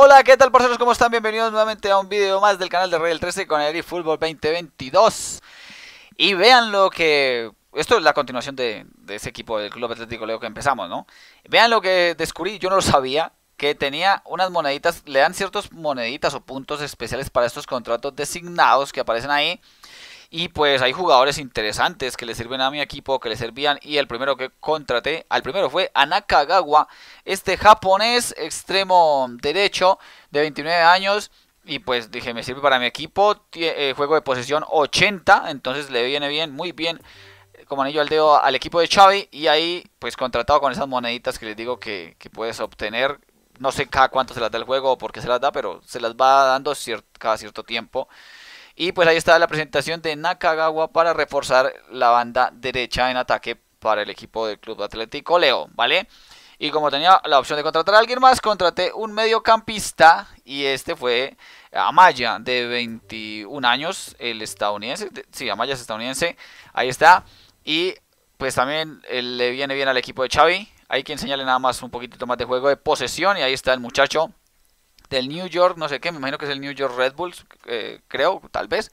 Hola, ¿qué tal parceros? ¿Cómo están? Bienvenidos nuevamente a un video más del canal de Real 13 con el Fútbol 2022. Y vean lo que... Esto es la continuación de, de ese equipo del Club Atlético Leo que empezamos, ¿no? Vean lo que descubrí, yo no lo sabía, que tenía unas moneditas, le dan ciertas moneditas o puntos especiales para estos contratos designados que aparecen ahí y pues hay jugadores interesantes que le sirven a mi equipo, que le servían. Y el primero que contraté, al primero fue Anakagawa, este japonés extremo derecho de 29 años. Y pues dije, me sirve para mi equipo. Eh, juego de posesión 80, entonces le viene bien, muy bien eh, como anillo al dedo al equipo de Xavi y ahí pues contratado con esas moneditas que les digo que, que puedes obtener. No sé cada cuánto se las da el juego o por qué se las da, pero se las va dando cada cierto tiempo. Y pues ahí está la presentación de Nakagawa para reforzar la banda derecha en ataque para el equipo del Club Atlético Leo, ¿vale? Y como tenía la opción de contratar a alguien más, contraté un mediocampista y este fue Amaya, de 21 años, el estadounidense. Sí, Amaya es estadounidense, ahí está. Y pues también eh, le viene bien al equipo de Xavi. Hay que enseñarle nada más un poquitito más de juego de posesión y ahí está el muchacho del New York, no sé qué, me imagino que es el New York Red Bulls, eh, creo, tal vez.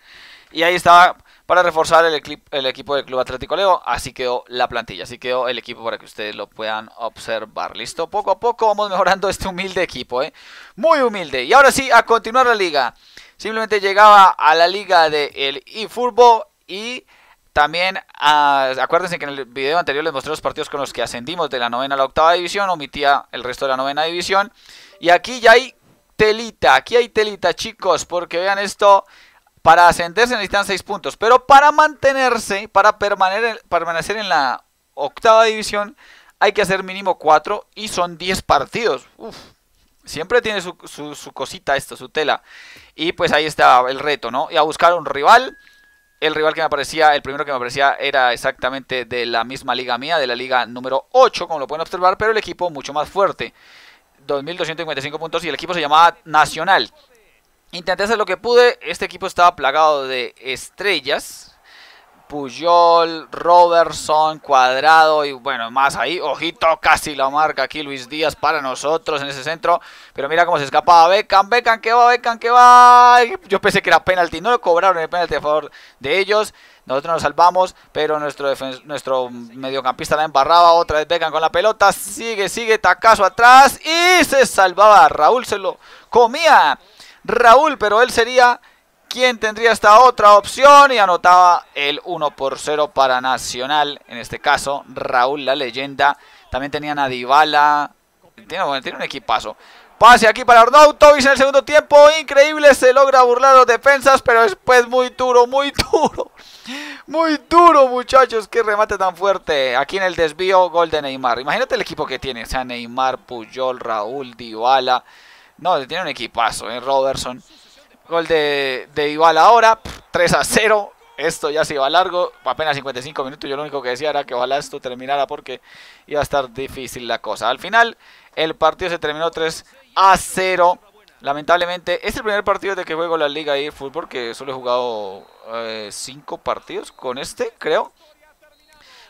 Y ahí estaba para reforzar el, equipo del Club Atlético Leo. Así quedó la plantilla, así quedó el equipo para que ustedes lo puedan observar. Listo, poco a poco vamos mejorando este humilde equipo, ¿eh? muy humilde. Y ahora sí, a continuar la liga. Simplemente llegaba a la liga del de y también ah, acuérdense que en el video anterior les mostré los partidos con los que ascendimos de la novena a la octava división, omitía el resto de la novena división. Y aquí ya hay telita. Aquí hay telita, chicos, porque vean esto. Para ascenderse necesitan 6 puntos, pero para mantenerse, para permanecer en la octava división, hay que hacer mínimo 4 y son 10 partidos. siempre tiene su, cosita esto, su tela. Y pues ahí está el reto, ¿no? Y a buscar un rival. El rival que me aparecía, el primero que me aparecía era exactamente de la misma liga mía, de la liga número 8, como lo pueden observar, pero el equipo mucho más fuerte. 2.255 puntos y el equipo se llamaba Nacional. Intenté hacer lo que pude, este equipo estaba plagado de estrellas, Puyol, Robertson, Cuadrado y bueno, más ahí. Ojito, casi la marca aquí Luis Díaz para nosotros en ese centro. Pero mira cómo se escapaba Becan, becan que va, becan que va. Yo pensé que era penalti, no lo cobraron el penalti a favor de ellos. Nosotros nos salvamos, pero nuestro, nuestro mediocampista la embarraba. Otra vez Becan con la pelota. Sigue, sigue, tacazo atrás. Y se salvaba. Raúl se lo comía. Raúl, pero él sería ¿Quién tendría esta otra opción y anotaba el 1 por 0 para Nacional, en este caso Raúl la leyenda, también tenían a Dybala, tiene, un equipazo. Pase aquí para Arnautovic en el segundo tiempo. Increíble, se logra burlar los defensas, pero después muy duro, muy duro. Muy duro, muchachos. Qué remate tan fuerte. Aquí en el desvío, gol de Neymar. Imagínate el equipo que tiene. O sea, Neymar, Puyol, Raúl, Dybala. No, tiene un equipazo, En ¿eh? Robertson. Gol de, de Igual ahora. 3 a 0. Esto ya se iba largo. Apenas 55 minutos. Yo lo único que decía era que ojalá esto terminara porque iba a estar difícil la cosa. Al final, el partido se terminó 3 a 0. Lamentablemente, es el primer partido de que juego la Liga de fútbol, que solo he jugado 5 eh, partidos con este, creo.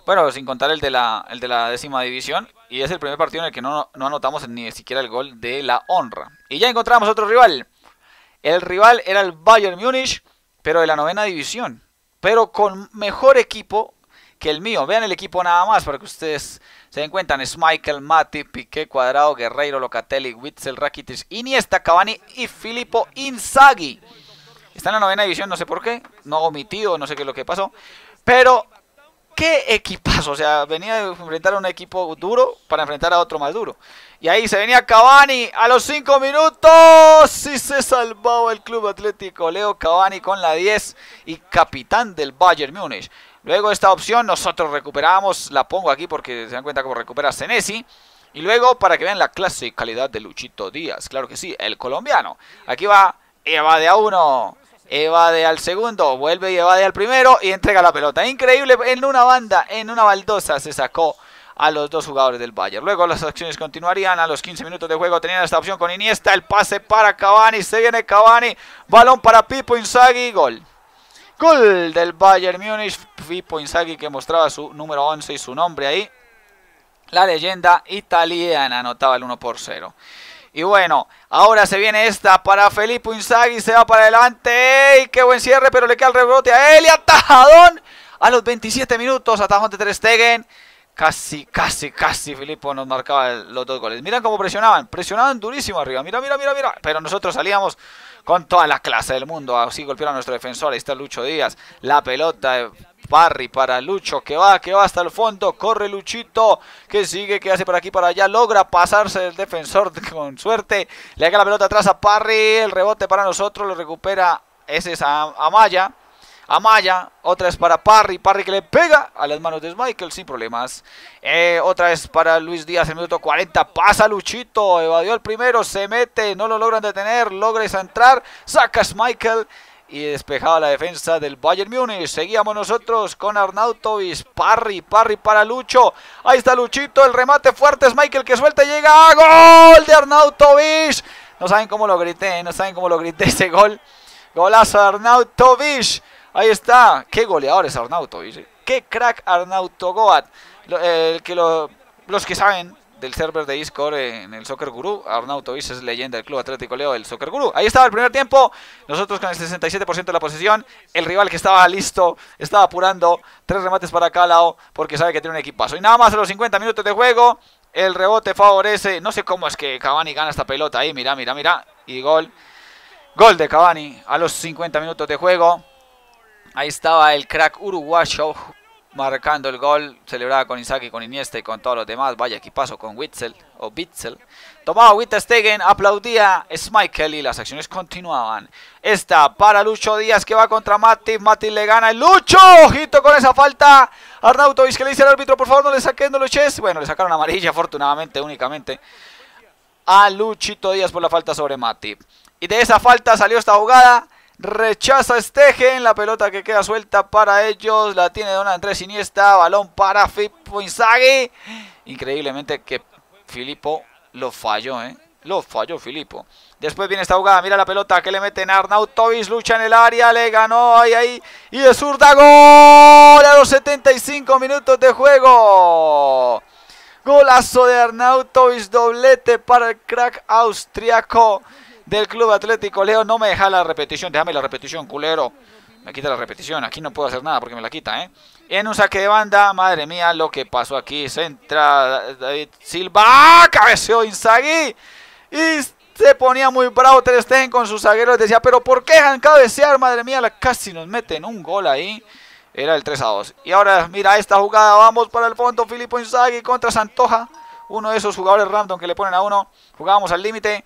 Bueno, sin contar el de la, el de la décima división. Y es el primer partido en el que no, no anotamos ni siquiera el gol de la honra. Y ya encontramos otro rival. El rival era el Bayern Múnich, pero de la novena división. Pero con mejor equipo que el mío. Vean el equipo nada más para que ustedes se den cuenta. Es Michael, Mati, Piqué, Cuadrado, Guerreiro, Locatelli, Witzel, Rakitic, Iniesta, Cavani y Filippo Inzaghi. Está en la novena división, no sé por qué. No omitido, no sé qué es lo que pasó. Pero qué equipazo. O sea, venía a enfrentar a un equipo duro para enfrentar a otro más duro. Y ahí se venía Cavani a los 5 minutos. Y se salvaba el club atlético. Leo Cavani con la 10 y capitán del Bayern Múnich. Luego esta opción nosotros recuperamos. La pongo aquí porque se dan cuenta cómo recupera Senesi. Y luego para que vean la clase y calidad de Luchito Díaz. Claro que sí, el colombiano. Aquí va. Eva de a uno evade al segundo, vuelve y evade al primero y entrega la pelota. Increíble, en una banda, en una baldosa se sacó a los dos jugadores del Bayern. Luego las acciones continuarían a los 15 minutos de juego. Tenían esta opción con Iniesta, el pase para Cavani, se viene Cavani, balón para Pipo Inzaghi, gol. Gol del Bayern Múnich, Pipo Inzaghi que mostraba su número 11 y su nombre ahí. La leyenda italiana anotaba el 1 por 0. Y bueno, ahora se viene esta para Felipe Inzaghi, se va para adelante. ¡Ey! ¡Qué buen cierre! Pero le queda el rebote a él y atajadón a los 27 minutos. Atajón de Ter Stegen. Casi, casi, casi Felipe nos marcaba los dos goles. Miran cómo presionaban. Presionaban durísimo arriba. Mira, mira, mira, mira. Pero nosotros salíamos con toda la clase del mundo. Así golpearon a nuestro defensor. Ahí está Lucho Díaz. La pelota. Eh, Parry para Lucho, que va, que va hasta el fondo, corre Luchito, que sigue, que hace para aquí, para allá, logra pasarse el defensor con suerte, le haga la pelota atrás a Parry, el rebote para nosotros, lo recupera, ese es a Amaya, Amaya, otra es para Parry, Parry que le pega a las manos de Michael sin problemas. Eh, otra es para Luis Díaz el minuto 40, pasa Luchito, evadió el primero, se mete, no lo logran detener, logra entrar, saca Michael y despejaba la defensa del Bayern Múnich. Seguíamos nosotros con Arnautovic, Parry, Parry para Lucho. Ahí está Luchito, el remate fuerte es Michael que suelta y llega gol de Arnautovic. No saben cómo lo grité, no saben cómo lo grité ese gol. Golazo Arnautovic. Ahí está. Qué goleador es Arnautovic. Eh. Qué crack Arnautogoat. Eh, el que los que saben del server de Discord en el Soccer Guru. Arnauto es leyenda del Club Atlético Leo, Del Soccer Guru. Ahí estaba el primer tiempo. Nosotros con el 67% de la posesión. El rival que estaba listo, estaba apurando. Tres remates para Calao porque sabe que tiene un equipazo. Y nada más a los 50 minutos de juego. El rebote favorece. No sé cómo es que Cavani gana esta pelota ahí. Mira, mira, mira. Y gol. Gol de Cavani a los 50 minutos de juego. Ahí estaba el crack uruguayo marcando el gol, celebrada con isaki con Iniesta y con todos los demás. Vaya equipazo con Witzel o Witzel. Tomaba Stegen, aplaudía smike y las acciones continuaban. Esta para Lucho Díaz que va contra Mati. Mati le gana el Lucho. Ojito con esa falta. Arnauto que le dice árbitro, por favor no le saquen, no luches. Bueno, le sacaron amarilla afortunadamente, únicamente. A Luchito Díaz por la falta sobre Mati. Y de esa falta salió esta jugada Rechaza Stegen, la pelota que queda suelta para ellos, la tiene Don Andrés Iniesta, balón para Filippo Inzaghi. Increíblemente que Filippo lo falló, ¿eh? Lo falló Filippo. Después viene esta jugada, mira la pelota que le meten a Arnautovic, lucha en el área, le ganó ahí, ahí. Y de zurda, gol a los 75 minutos de juego. Golazo de Arnautovic, doblete para el crack austriaco del Club Atlético Leo No me deja la repetición, déjame la repetición, culero. Me quita la repetición, aquí no puedo hacer nada porque me la quita, ¿eh? En un saque de banda, madre mía, lo que pasó aquí. Centra David Silva, ¡ah! cabeceó Inzagui. Y se ponía muy bravo 3 Stegen con sus zagueros. Decía, pero ¿por qué han cabecear? Madre mía, casi nos meten un gol ahí. Era el 3 a 2. Y ahora, mira esta jugada, vamos para el fondo. Filippo inzagui contra Santoja. Uno de esos jugadores random que le ponen a uno. Jugábamos al límite.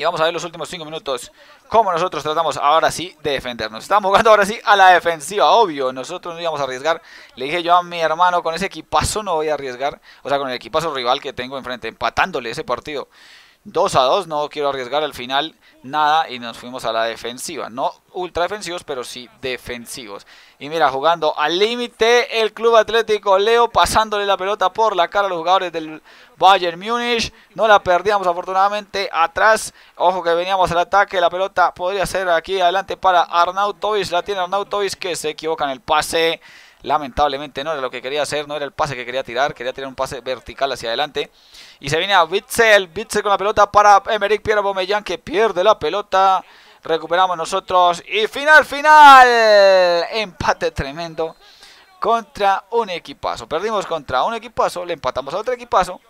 Y vamos a ver los últimos 5 minutos cómo nosotros tratamos ahora sí de defendernos. Estamos jugando ahora sí a la defensiva, obvio. Nosotros no íbamos a arriesgar. Le dije yo a mi hermano, con ese equipazo no voy a arriesgar. O sea, con el equipazo rival que tengo enfrente, empatándole ese partido. 2 a 2, no quiero arriesgar al final nada y nos fuimos a la defensiva. No ultra defensivos, pero sí defensivos. Y mira, jugando al límite el Club Atlético Leo, pasándole la pelota por la cara a los jugadores del Bayern Múnich. No la perdíamos afortunadamente atrás. Ojo que veníamos al ataque, la pelota podría ser aquí adelante para Arnautovic. La tiene Arnautovic que se equivoca en el pase. Lamentablemente no era lo que quería hacer, no era el pase que quería tirar. Quería tirar un pase vertical hacia adelante. Y se viene a Witzel. Witzel con la pelota para Emerick Pierre Bomellán que pierde la pelota. Recuperamos nosotros. Y final, final. Empate tremendo contra un equipazo. Perdimos contra un equipazo, le empatamos a otro equipazo.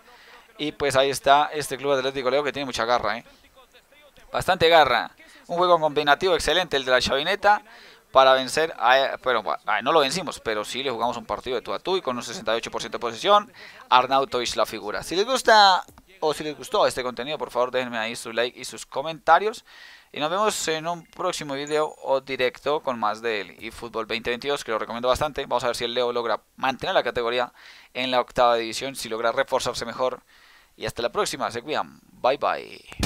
Y pues ahí está este club atlético Leo que tiene mucha garra, ¿eh? Bastante garra. Un juego combinativo excelente el de la chavineta para vencer no lo vencimos, pero sí le jugamos un partido de tú a tú y con un 68% de posesión, Arnautovic la figura. Si les gusta o si les gustó este contenido, por favor déjenme ahí su like y sus comentarios. Y nos vemos en un próximo video o directo con más del eFootball 2022, que lo recomiendo bastante. Vamos a ver si el Leo logra mantener la categoría en la octava división, si logra reforzarse mejor. Y hasta la próxima, se cuidan. Bye bye.